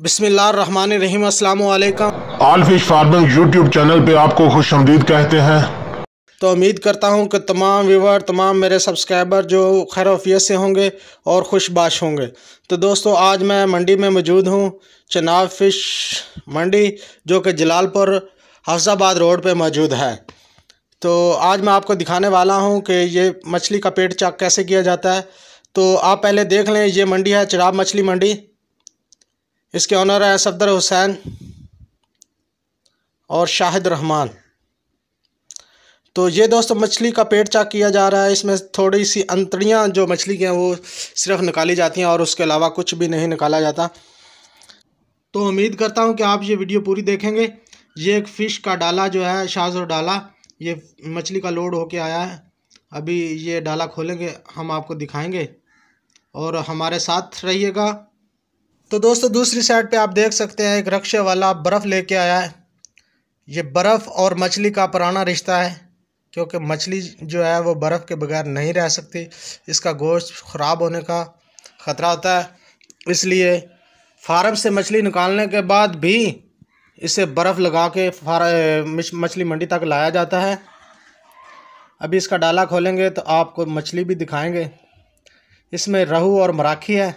अल्लाम आल fish farming YouTube channel पे आपको खुश कहते हैं तो उम्मीद करता हूँ कि तमाम व्यूवर तमाम मेरे सब्सक्राइबर जो खैर वफियत से होंगे और खुशबाश होंगे तो दोस्तों आज मैं मंडी में मौजूद हूँ चनाब फिश मंडी जो कि जलालपुर हफ्जाबाद रोड पे मौजूद है तो आज मैं आपको दिखाने वाला हूँ कि ये मछली का पेट चाक कैसे किया जाता है तो आप पहले देख लें ये मंडी है चनाब मछली मंडी इसके ऑनर हैं सफदर हुसैन और शाहिद रहमान तो ये दोस्तों मछली का पेट चाक किया जा रहा है इसमें थोड़ी सी अंतड़ियाँ जो मछली की हैं वो सिर्फ निकाली जाती हैं और उसके अलावा कुछ भी नहीं निकाला जाता तो उम्मीद करता हूँ कि आप ये वीडियो पूरी देखेंगे ये एक फ़िश का डाला जो है शाज और डाला ये मछली का लोड होके आया है अभी ये डाला खोलेंगे हम आपको दिखाएंगे और हमारे साथ रहिएगा तो दोस्तों दूसरी साइड पे आप देख सकते हैं एक रक्शे वाला बर्फ़ लेके आया है ये बर्फ़ और मछली का पुराना रिश्ता है क्योंकि मछली जो है वो बर्फ़ के बगैर नहीं रह सकती इसका गोश्त ख़राब होने का ख़तरा होता है इसलिए फार्म से मछली निकालने के बाद भी इसे बर्फ़ लगा के मछली मंडी तक लाया जाता है अभी इसका डाला खोलेंगे तो आपको मछली भी दिखाएंगे इसमें रहू और मराखी है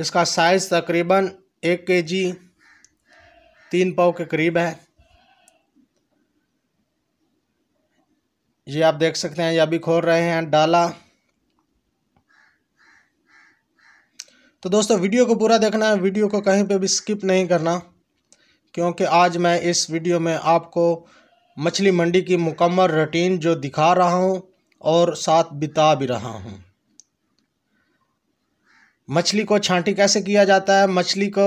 इसका साइज़ तकरीबन एक के जी तीन पाव के करीब है ये आप देख सकते हैं ये अभी खोल रहे हैं डाला तो दोस्तों वीडियो को पूरा देखना है वीडियो को कहीं पे भी स्किप नहीं करना क्योंकि आज मैं इस वीडियो में आपको मछली मंडी की मुकम्मल रूटीन जो दिखा रहा हूँ और साथ बिता भी रहा हूँ मछली को छांटी कैसे किया जाता है मछली को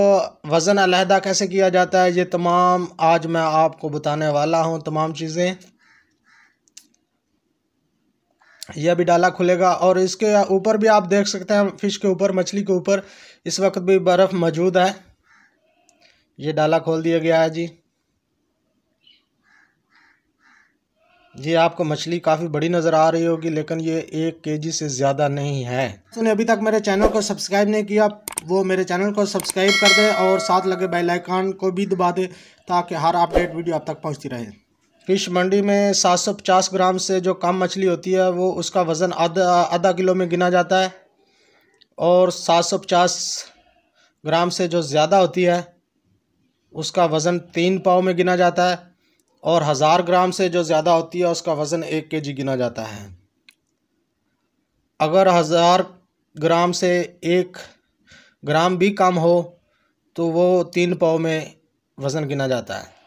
वज़न अलहदा कैसे किया जाता है ये तमाम आज मैं आपको बताने वाला हूँ तमाम चीज़ें यह भी डाला खुलेगा और इसके ऊपर भी आप देख सकते हैं फ़िश के ऊपर मछली के ऊपर इस वक्त भी बर्फ़ मौजूद है ये डाला खोल दिया गया है जी ये आपको मछली काफ़ी बड़ी नज़र आ रही होगी लेकिन ये एक केजी से ज़्यादा नहीं है जिसने अभी तक मेरे चैनल को सब्सक्राइब नहीं किया वो मेरे चैनल को सब्सक्राइब कर दें और साथ लगे बेल आइकन को भी दबा दें ताकि हर अपडेट वीडियो आप तक पहुंचती रहे फिश मंडी में 750 ग्राम से जो कम मछली होती है वो उसका वज़न आधा आधा किलो में गिना जाता है और सात ग्राम से जो ज़्यादा होती है उसका वज़न तीन पाव में गिना जाता है और हज़ार ग्राम से जो ज़्यादा होती है उसका वज़न एक के जी गिना जाता है अगर हज़ार ग्राम से एक ग्राम भी कम हो तो वो तीन पाव में वज़न गिना जाता है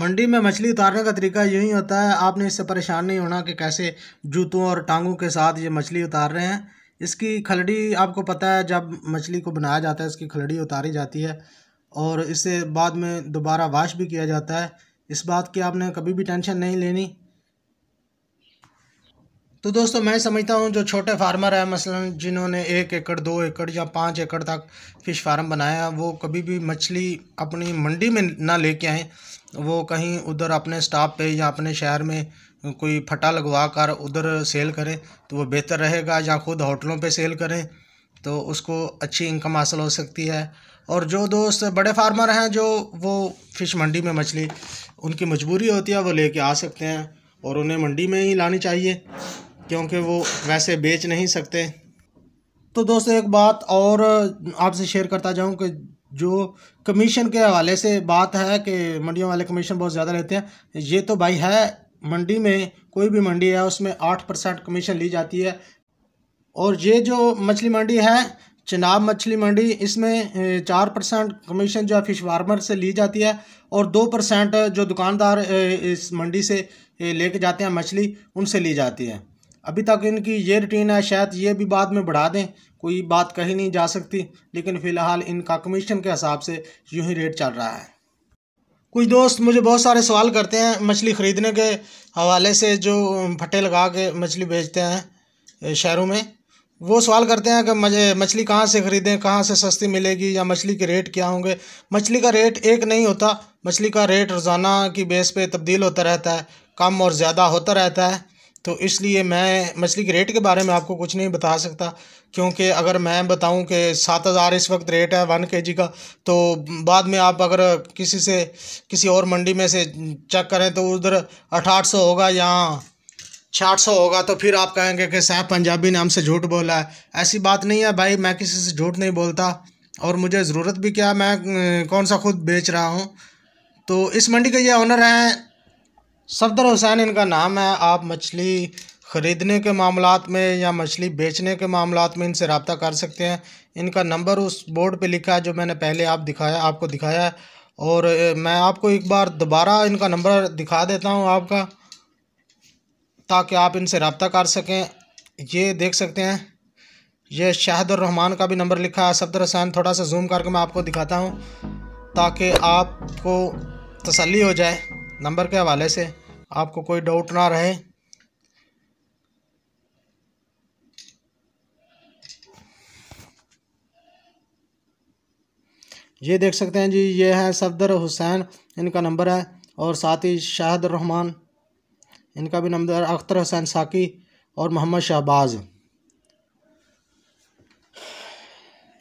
मंडी में मछली उतारने का तरीका यही होता है आपने इससे परेशान नहीं होना कि कैसे जूतों और टांगों के साथ ये मछली उतार रहे हैं इसकी खलड़ी आपको पता है जब मछली को बनाया जाता है इसकी खलड़ी उतारी जाती है और इसे बाद में दोबारा वाश भी किया जाता है इस बात की आपने कभी भी टेंशन नहीं लेनी तो दोस्तों मैं समझता हूँ जो छोटे फार्मर हैं मसलन जिन्होंने एक एकड़ दो एकड़ या पाँच एकड़ तक फ़िश फार्म बनाया वो कभी भी मछली अपनी मंडी में ना लेके आए वो कहीं उधर अपने स्टाफ पे या अपने शहर में कोई फटा लगवा कर उधर सेल करें तो वो बेहतर रहेगा या खुद होटलों पे सेल करें तो उसको अच्छी इनकम हासिल हो सकती है और जो दोस्त बड़े फार्मर हैं जो वो फिश मंडी में मछली उनकी मजबूरी होती है वो लेके आ सकते हैं और उन्हें मंडी में ही लानी चाहिए क्योंकि वो वैसे बेच नहीं सकते तो दोस्तों एक बात और आपसे शेयर करता जाऊं कि जो कमीशन के हवाले से बात है कि मंडियों वाले कमीशन बहुत ज़्यादा लेते हैं ये तो भाई है मंडी में कोई भी मंडी है उसमें आठ परसेंट कमीशन ली जाती है और ये जो मछली मंडी है चिनाब मछली मंडी इसमें चार परसेंट कमीशन जो है फिश फार्मर से ली जाती है और दो परसेंट जो दुकानदार इस मंडी से लेके जाते हैं मछली उनसे ली जाती है अभी तक इनकी ये रूटीन है शायद ये भी बाद में बढ़ा दें कोई बात कही नहीं जा सकती लेकिन फ़िलहाल इनका कमीशन के हिसाब से यूँ ही रेट चल रहा है कुछ दोस्त मुझे बहुत सारे सवाल करते हैं मछली ख़रीदने के हवाले से जो भट्टे लगा के मछली बेचते हैं शहरों में वो सवाल करते हैं कि मछली कहाँ से ख़रीदें कहाँ से सस्ती मिलेगी या मछली के रेट क्या होंगे मछली का रेट एक नहीं होता मछली का रेट रोज़ाना की बेस पे तब्दील होता रहता है कम और ज़्यादा होता रहता है तो इसलिए मैं मछली के रेट के बारे में आपको कुछ नहीं बता सकता क्योंकि अगर मैं बताऊं कि सात हज़ार इस वक्त रेट है वन के जी का तो बाद में आप अगर किसी से किसी और मंडी में से चेक करें तो उधर अठाठ सौ होगा या छाठ सौ होगा तो फिर आप कहेंगे कि साहब पंजाबी ने हमसे झूठ बोला है ऐसी बात नहीं है भाई मैं किसी से झूठ नहीं बोलता और मुझे ज़रूरत भी क्या मैं कौन सा खुद बेच रहा हूँ तो इस मंडी के ये ऑनर हैं सफदर हुसैन इनका नाम है आप मछली ख़रीदने के मामला में या मछली बेचने के मामला में इनसे रबता कर सकते हैं इनका नंबर उस बोर्ड पे लिखा है जो मैंने पहले आप दिखाया आपको दिखाया है और मैं आपको एक बार दोबारा इनका नंबर दिखा देता हूँ आपका ताकि आप इनसे रबता कर सकें ये देख सकते हैं ये शाहिदुररहमान का भी नंबर लिखा है सफदर हसैन थोड़ा सा जूम करके मैं आपको दिखाता हूँ ताकि आपको तसल्ली हो जाए नंबर के हवाले से आपको कोई डाउट ना रहे ये देख सकते हैं जी ये है सफदर हुसैन इनका नंबर है और साथ ही शाहिद रहमान इनका भी नामदार अख्तर हसैन साकी और मोहम्मद शहबाज़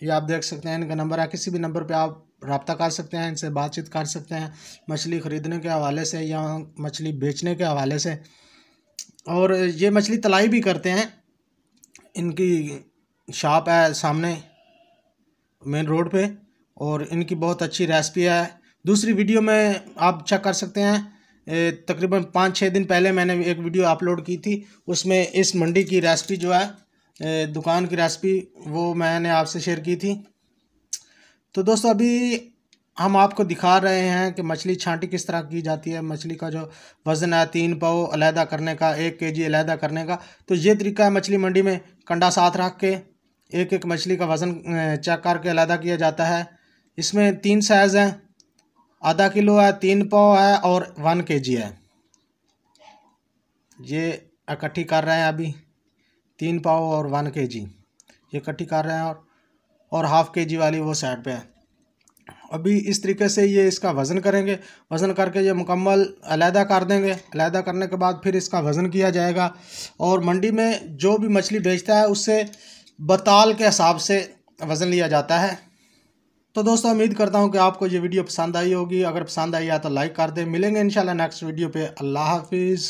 ये आप देख सकते हैं इनका नंबर है किसी भी नंबर पे आप रबता कर सकते हैं इनसे बातचीत कर सकते हैं मछली ख़रीदने के हवाले से या मछली बेचने के हवाले से और ये मछली तलाई भी करते हैं इनकी शॉप है सामने मेन रोड पे और इनकी बहुत अच्छी रेसिपी है दूसरी वीडियो में आप चेक कर सकते हैं तकरीबन पाँच छः दिन पहले मैंने एक वीडियो अपलोड की थी उसमें इस मंडी की रेसिपी जो है दुकान की रेसिपी वो मैंने आपसे शेयर की थी तो दोस्तों अभी हम आपको दिखा रहे हैं कि मछली छांटी किस तरह की जाती है मछली का जो वज़न है तीन पाव अलहदा करने का एक के जी अलहदा करने का तो ये तरीका है मछली मंडी में कंडा साथ रख के एक एक मछली का वज़न चेक करके अलहदा किया जाता है इसमें तीन साइज़ हैं आधा किलो है तीन पाव है और वन के जी है ये इकट्ठी कर रहे हैं अभी तीन पाव और वन के जी ये इकट्ठी कर रहे हैं और और हाफ़ के जी वाली वो साइड पे है अभी इस तरीके से ये इसका वज़न करेंगे वज़न करके ये मुकम्मल अलहदा कर देंगे अलहदा करने के बाद फिर इसका वज़न किया जाएगा और मंडी में जो भी मछली बेचता है उससे बताल के हिसाब से वज़न लिया जाता है तो दोस्तों उम्मीद करता हूँ कि आपको ये वीडियो पसंद आई होगी अगर पसंद आई है तो लाइक कर दें मिलेंगे इंशाल्लाह नेक्स्ट वीडियो पे अल्लाह हाफिज़